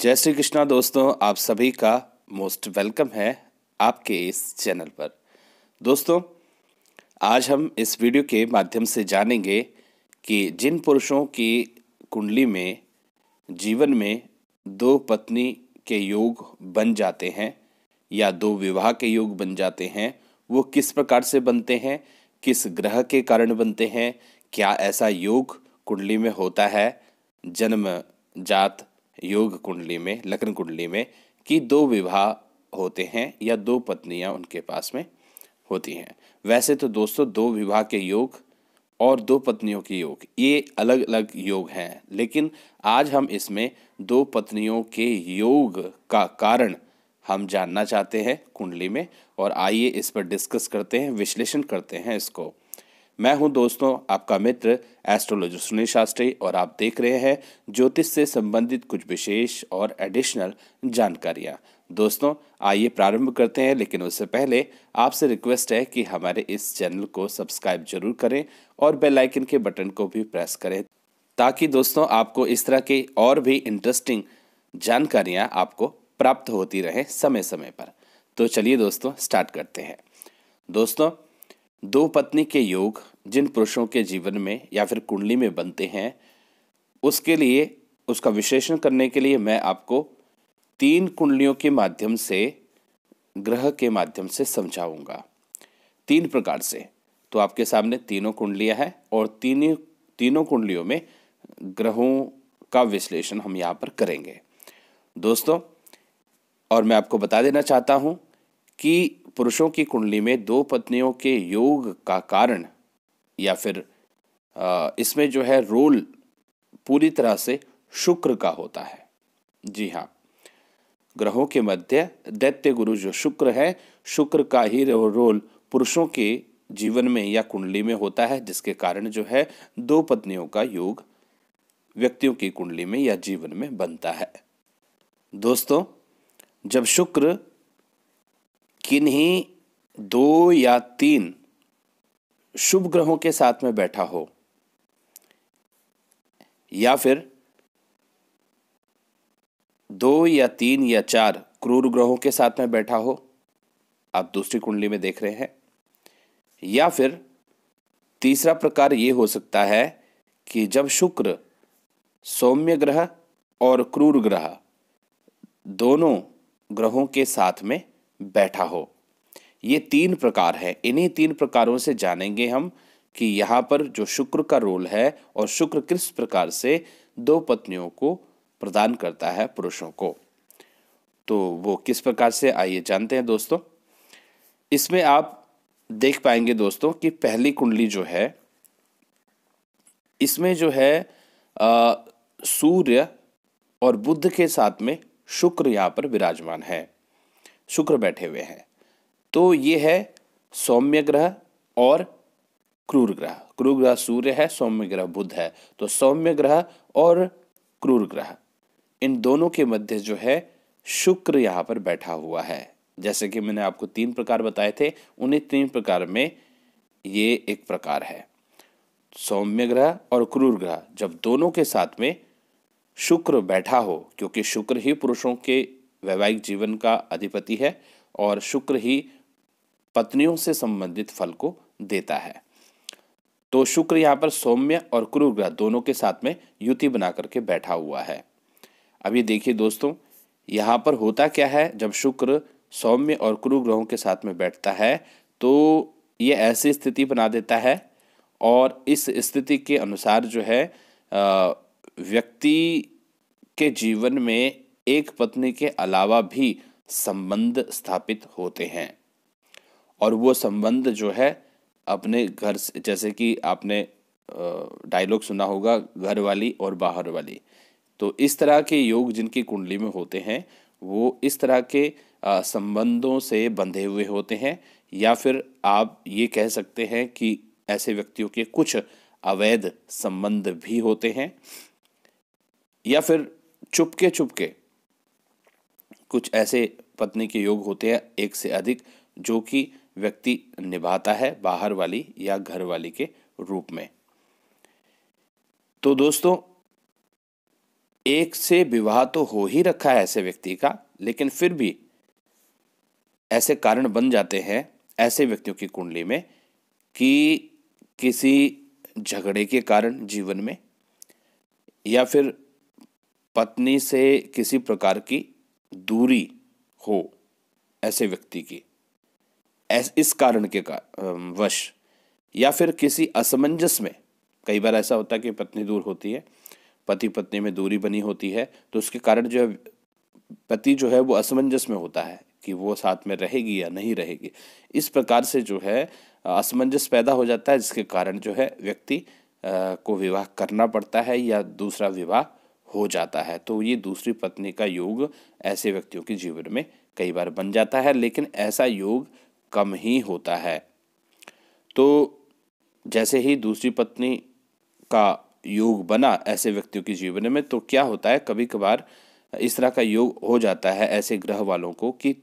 जय श्री कृष्णा दोस्तों आप सभी का मोस्ट वेलकम है आपके इस चैनल पर दोस्तों आज हम इस वीडियो के माध्यम से जानेंगे कि जिन पुरुषों की कुंडली में जीवन में दो पत्नी के योग बन जाते हैं या दो विवाह के योग बन जाते हैं वो किस प्रकार से बनते हैं किस ग्रह के कारण बनते हैं क्या ऐसा योग कुंडली में होता है जन्म जात योग कुंडली में लग्न कुंडली में कि दो विवाह होते हैं या दो पत्नियां उनके पास में होती हैं वैसे तो दोस्तों दो विवाह के योग और दो पत्नियों के योग ये अलग अलग योग हैं लेकिन आज हम इसमें दो पत्नियों के योग का कारण हम जानना चाहते हैं कुंडली में और आइए इस पर डिस्कस करते हैं विश्लेषण करते हैं इसको मैं हूं दोस्तों आपका मित्र एस्ट्रोलॉजर सुनील शास्त्री और आप देख रहे हैं ज्योतिष से संबंधित कुछ विशेष और एडिशनल जानकारियां दोस्तों आइए प्रारंभ करते हैं लेकिन उससे पहले आपसे रिक्वेस्ट है कि हमारे इस चैनल को सब्सक्राइब जरूर करें और बेल आइकन के बटन को भी प्रेस करें ताकि दोस्तों आपको इस तरह की और भी इंटरेस्टिंग जानकारियाँ आपको प्राप्त होती रहें समय समय पर तो चलिए दोस्तों स्टार्ट करते हैं दोस्तों दो पत्नी के योग जिन पुरुषों के जीवन में या फिर कुंडली में बनते हैं उसके लिए उसका विश्लेषण करने के लिए मैं आपको तीन कुंडलियों के माध्यम से ग्रह के माध्यम से समझाऊंगा तीन प्रकार से तो आपके सामने तीनों कुंडलियां हैं और तीन तीनों कुंडलियों में ग्रहों का विश्लेषण हम यहाँ पर करेंगे दोस्तों और मैं आपको बता देना चाहता हूँ कि पुरुषों की कुंडली में दो पत्नियों के योग का कारण या फिर इसमें जो है रोल पूरी तरह से शुक्र का होता है जी हाँ ग्रहों के मध्य दैत्य गुरु जो शुक्र है शुक्र का ही रोल पुरुषों के जीवन में या कुंडली में होता है जिसके कारण जो है दो पत्नियों का योग व्यक्तियों की कुंडली में या जीवन में बनता है दोस्तों जब शुक्र किन्हीं दो या तीन शुभ ग्रहों के साथ में बैठा हो या फिर दो या तीन या चार क्रूर ग्रहों के साथ में बैठा हो आप दूसरी कुंडली में देख रहे हैं या फिर तीसरा प्रकार ये हो सकता है कि जब शुक्र सौम्य ग्रह और क्रूर ग्रह दोनों ग्रहों के साथ में बैठा हो ये तीन प्रकार है इन्हीं तीन प्रकारों से जानेंगे हम कि यहाँ पर जो शुक्र का रोल है और शुक्र किस प्रकार से दो पत्नियों को प्रदान करता है पुरुषों को तो वो किस प्रकार से आइए जानते हैं दोस्तों इसमें आप देख पाएंगे दोस्तों कि पहली कुंडली जो है इसमें जो है सूर्य और बुद्ध के साथ में शुक्र यहाँ पर विराजमान है शुक्र बैठे हुए हैं तो ये है सौम्य ग्रह और क्रूर ग्रह क्रूर ग्रह सूर्य है सौम्य ग्रह बुध है तो सौम्य ग्रह और क्रूर ग्रह इन दोनों के मध्य जो है शुक्र यहाँ पर बैठा हुआ है जैसे कि मैंने आपको तीन प्रकार बताए थे उन्हीं तीन प्रकार में ये एक प्रकार है सौम्य ग्रह और क्रूर ग्रह जब दोनों के साथ में शुक्र बैठा हो क्योंकि शुक्र ही पुरुषों के वैवाहिक जीवन का अधिपति है और शुक्र ही पत्नियों से संबंधित फल को देता है तो शुक्र यहाँ पर सौम्य और क्रूर ग्रह दोनों के साथ में युति बना करके बैठा हुआ है अब ये देखिए दोस्तों यहाँ पर होता क्या है जब शुक्र सौम्य और क्रूर ग्रहों के साथ में बैठता है तो ये ऐसी स्थिति बना देता है और इस स्थिति के अनुसार जो है व्यक्ति के जीवन में एक पत्नी के अलावा भी संबंध स्थापित होते हैं और वो संबंध जो है अपने घर से जैसे कि आपने डायलॉग सुना होगा घर वाली और बाहर वाली तो इस तरह के योग जिनकी कुंडली में होते हैं वो इस तरह के संबंधों से बंधे हुए होते हैं या फिर आप ये कह सकते हैं कि ऐसे व्यक्तियों के कुछ अवैध संबंध भी होते हैं या फिर चुपके चुपके कुछ ऐसे पत्नी के योग होते हैं एक से अधिक जो कि व्यक्ति निभाता है बाहर वाली या घर वाली के रूप में तो दोस्तों एक से विवाह तो हो ही रखा है ऐसे व्यक्ति का लेकिन फिर भी ऐसे कारण बन जाते हैं ऐसे व्यक्तियों की कुंडली में कि किसी झगड़े के कारण जीवन में या फिर पत्नी से किसी प्रकार की दूरी हो ऐसे व्यक्ति की ऐस इस कारण के का, वश या फिर किसी असमंजस में कई बार ऐसा होता है कि पत्नी दूर होती है पति पत्नी में दूरी बनी होती है तो उसके कारण जो है पति जो है वो असमंजस में होता है कि वो साथ में रहेगी या नहीं रहेगी इस प्रकार से जो है असमंजस पैदा हो जाता है जिसके कारण जो है व्यक्ति को विवाह करना पड़ता है या दूसरा विवाह हो जाता है तो ये दूसरी पत्नी का योग ऐसे व्यक्तियों के जीवन में कई बार बन जाता है लेकिन ऐसा योग कम ही होता है तो जैसे ही दूसरी पत्नी का योग बना ऐसे व्यक्तियों के जीवन में तो क्या होता है कभी कभार इस तरह का योग हो जाता है ऐसे ग्रह वालों को कि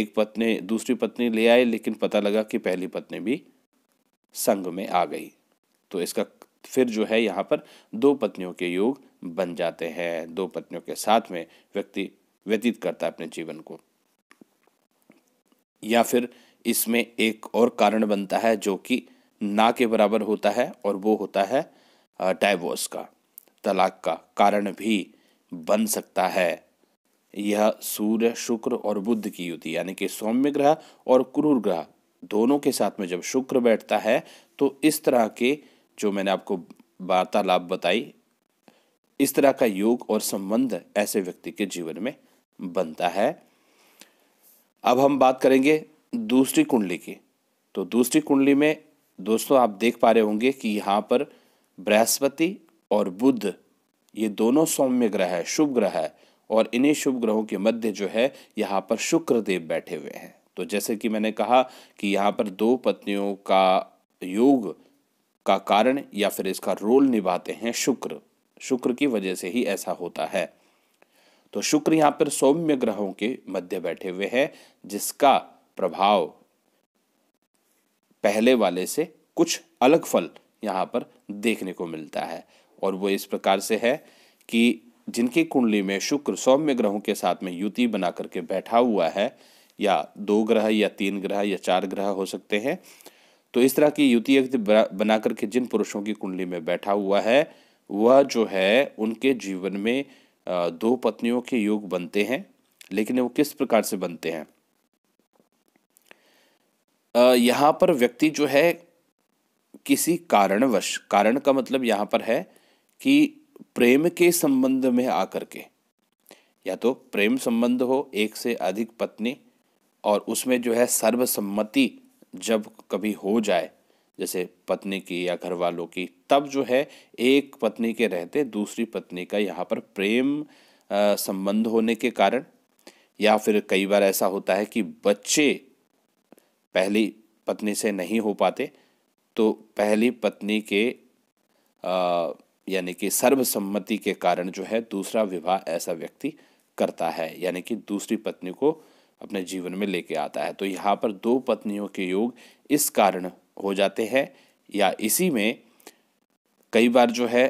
एक पत्नी दूसरी पत्नी ले आए लेकिन पता लगा कि पहली पत्नी भी संग में आ गई तो इसका फिर जो है यहाँ पर दो पत्नियों के योग बन जाते हैं दो पत्नियों के साथ में व्यक्ति व्यतीत करता है अपने जीवन को या फिर इसमें एक और कारण बनता है जो कि ना के बराबर होता है और वो होता है डाइवोर्स का तलाक का कारण भी बन सकता है यह सूर्य शुक्र और बुद्ध की युति यानी कि सौम्य ग्रह और क्रूर ग्रह दोनों के साथ में जब शुक्र बैठता है तो इस तरह के जो मैंने आपको वार्तालाप बताई इस तरह का योग और संबंध ऐसे व्यक्ति के जीवन में बनता है अब हम बात करेंगे दूसरी कुंडली की तो दूसरी कुंडली में दोस्तों आप देख पा रहे होंगे कि यहाँ पर बृहस्पति और बुद्ध ये दोनों सौम्य ग्रह है शुभ ग्रह है और इन्हीं शुभ ग्रहों के मध्य जो है यहाँ पर शुक्र देव बैठे हुए हैं तो जैसे कि मैंने कहा कि यहाँ पर दो पत्नियों का योग का कारण या फिर इसका रोल निभाते हैं शुक्र शुक्र की वजह से ही ऐसा होता है तो शुक्र यहाँ पर सौम्य ग्रहों के मध्य बैठे हुए हैं जिसका प्रभाव पहले वाले से कुछ अलग फल यहाँ पर देखने को मिलता है और वो इस प्रकार से है कि जिनकी कुंडली में शुक्र सौम्य ग्रहों के साथ में युति बना करके बैठा हुआ है या दो ग्रह या तीन ग्रह या चार ग्रह हो सकते हैं तो इस तरह की युति युक्ति बना करके जिन पुरुषों की कुंडली में बैठा हुआ है वह जो है उनके जीवन में दो पत्नियों के योग बनते हैं लेकिन वो किस प्रकार से बनते हैं यहाँ पर व्यक्ति जो है किसी कारणवश कारण का मतलब यहाँ पर है कि प्रेम के संबंध में आकर के या तो प्रेम संबंध हो एक से अधिक पत्नी और उसमें जो है सर्वसम्मति जब कभी हो जाए जैसे पत्नी की या घर वालों की तब जो है एक पत्नी के रहते दूसरी पत्नी का यहाँ पर प्रेम संबंध होने के कारण या फिर कई बार ऐसा होता है कि बच्चे पहली पत्नी से नहीं हो पाते तो पहली पत्नी के यानी कि सर्वसम्मति के कारण जो है दूसरा विवाह ऐसा व्यक्ति करता है यानी कि दूसरी पत्नी को अपने जीवन में लेके आता है तो यहाँ पर दो पत्नियों के योग इस कारण हो जाते हैं या इसी में कई बार जो है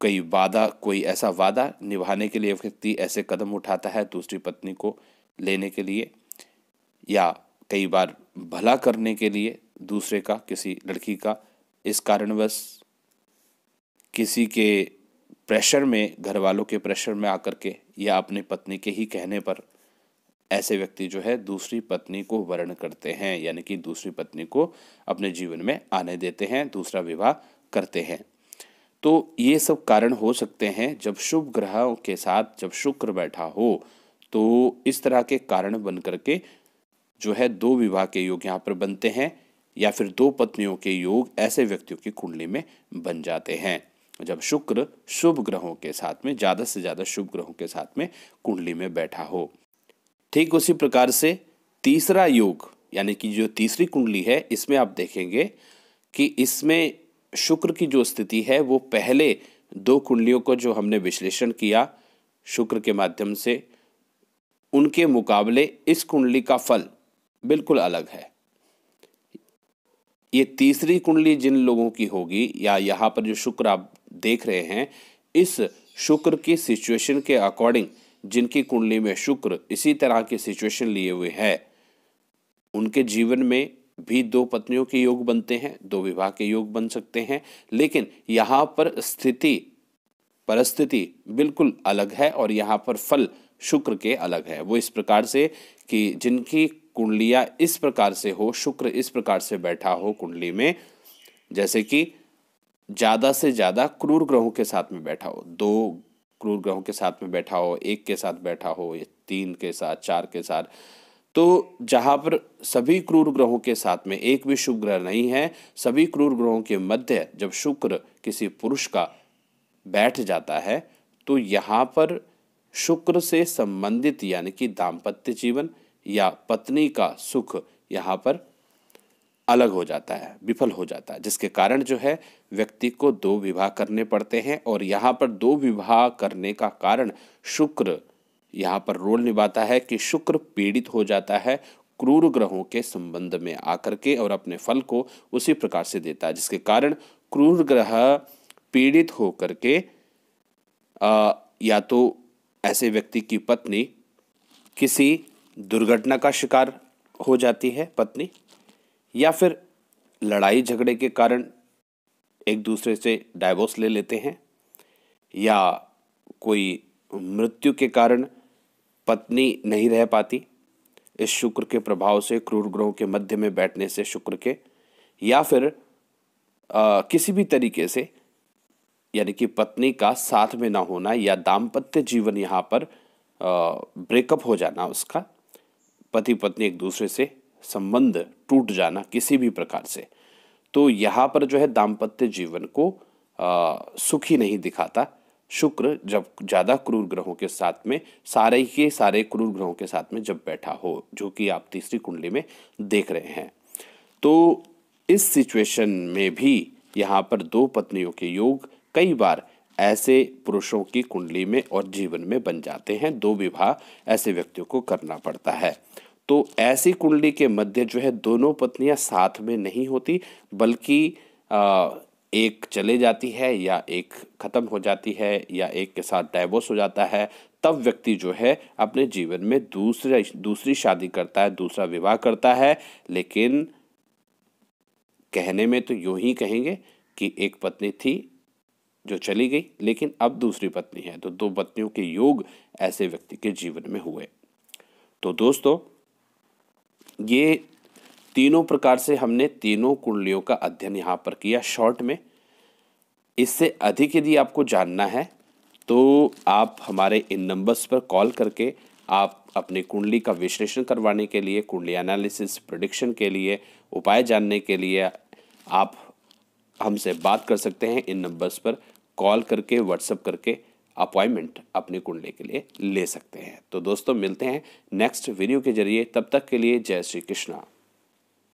कई वादा कोई ऐसा वादा निभाने के लिए व्यक्ति ऐसे कदम उठाता है दूसरी पत्नी को लेने के लिए या कई बार भला करने के लिए दूसरे का किसी लड़की का इस कारणवश किसी के प्रेशर में घर वालों के प्रेशर में आकर के या अपनी पत्नी के ही कहने पर ऐसे व्यक्ति जो है दूसरी पत्नी को वर्ण करते हैं यानी कि दूसरी पत्नी को अपने जीवन में आने देते हैं दूसरा विवाह करते हैं तो ये सब कारण हो सकते हैं जब शुभ ग्रहों के साथ जब शुक्र बैठा हो तो इस तरह के कारण बन करके जो है दो विवाह के योग यहाँ पर बनते हैं या फिर दो पत्नियों के योग ऐसे व्यक्तियों की कुंडली में बन जाते हैं जब शुक्र शुभ ग्रहों के साथ में ज़्यादा से ज़्यादा शुभ ग्रहों के साथ में कुंडली में बैठा हो ठीक उसी प्रकार से तीसरा योग यानी कि जो तीसरी कुंडली है इसमें आप देखेंगे कि इसमें शुक्र की जो स्थिति है वो पहले दो कुंडलियों को जो हमने विश्लेषण किया शुक्र के माध्यम से उनके मुकाबले इस कुंडली का फल बिल्कुल अलग है ये तीसरी कुंडली जिन लोगों की होगी या यहाँ पर जो शुक्र आप देख रहे हैं इस शुक्र की सिचुएशन के अकॉर्डिंग जिनकी कुंडली में शुक्र इसी तरह के सिचुएशन लिए हुए है उनके जीवन में भी दो पत्नियों के योग बनते हैं दो विवाह के योग बन सकते हैं लेकिन यहाँ पर स्थिति परिस्थिति बिल्कुल अलग है और यहाँ पर फल शुक्र के अलग है वो इस प्रकार से कि जिनकी कुंडलियाँ इस प्रकार से हो शुक्र इस प्रकार से बैठा हो कुंडली में जैसे कि ज़्यादा से ज़्यादा क्रूर ग्रहों के साथ में बैठा हो दो क्रूर ग्रहों के साथ में बैठा हो एक के साथ बैठा हो या तीन के साथ चार के साथ तो जहाँ पर सभी क्रूर ग्रहों के साथ में एक भी शुभ ग्रह नहीं है सभी क्रूर ग्रहों के मध्य जब शुक्र किसी पुरुष का बैठ जाता है तो यहाँ पर शुक्र से संबंधित यानी कि दाम्पत्य जीवन या पत्नी का सुख यहाँ पर अलग हो जाता है विफल हो जाता है जिसके कारण जो है व्यक्ति को दो विवाह करने पड़ते हैं और यहाँ पर दो विवाह करने का कारण शुक्र यहाँ पर रोल निभाता है कि शुक्र पीड़ित हो जाता है क्रूर ग्रहों के संबंध में आकर के और अपने फल को उसी प्रकार से देता है जिसके कारण क्रूर ग्रह पीड़ित होकर के या तो ऐसे व्यक्ति की पत्नी किसी दुर्घटना का शिकार हो जाती है पत्नी या फिर लड़ाई झगड़े के कारण एक दूसरे से डाइवोर्स ले लेते हैं या कोई मृत्यु के कारण पत्नी नहीं रह पाती इस शुक्र के प्रभाव से क्रूर ग्रहों के मध्य में बैठने से शुक्र के या फिर आ, किसी भी तरीके से यानी कि पत्नी का साथ में ना होना या दाम्पत्य जीवन यहाँ पर ब्रेकअप हो जाना उसका पति पत्नी एक दूसरे से संबंध टूट जाना किसी भी प्रकार से तो यहाँ पर जो है दाम्पत्य जीवन को आ, सुखी नहीं दिखाता शुक्र जब ज़्यादा क्रूर ग्रहों के साथ में सारे के सारे क्रूर ग्रहों के साथ में जब बैठा हो जो कि आप तीसरी कुंडली में देख रहे हैं तो इस सिचुएशन में भी यहाँ पर दो पत्नियों के योग कई बार ऐसे पुरुषों की कुंडली में और जीवन में बन जाते हैं दो विवाह ऐसे व्यक्तियों को करना पड़ता है तो ऐसी कुंडली के मध्य जो है दोनों पत्नियां साथ में नहीं होती बल्कि एक चले जाती है या एक ख़त्म हो जाती है या एक के साथ डाइवोर्स हो जाता है तब व्यक्ति जो है अपने जीवन में दूसरे दूसरी शादी करता है दूसरा विवाह करता है लेकिन कहने में तो यूं ही कहेंगे कि एक पत्नी थी जो चली गई लेकिन अब दूसरी पत्नी है तो दो पत्नियों के योग ऐसे व्यक्ति के जीवन में हुए तो दोस्तों ये तीनों प्रकार से हमने तीनों कुंडलियों का अध्ययन यहाँ पर किया शॉर्ट में इससे अधिक यदि आपको जानना है तो आप हमारे इन नंबर्स पर कॉल करके आप अपनी कुंडली का विश्लेषण करवाने के लिए कुंडली एनालिसिस प्रडिक्शन के लिए उपाय जानने के लिए आप हमसे बात कर सकते हैं इन नंबर्स पर कॉल करके व्हाट्सअप करके अपॉइंटमेंट अपने कुंडली के लिए ले सकते हैं तो दोस्तों मिलते हैं नेक्स्ट वीडियो के जरिए तब तक के लिए जय श्री कृष्णा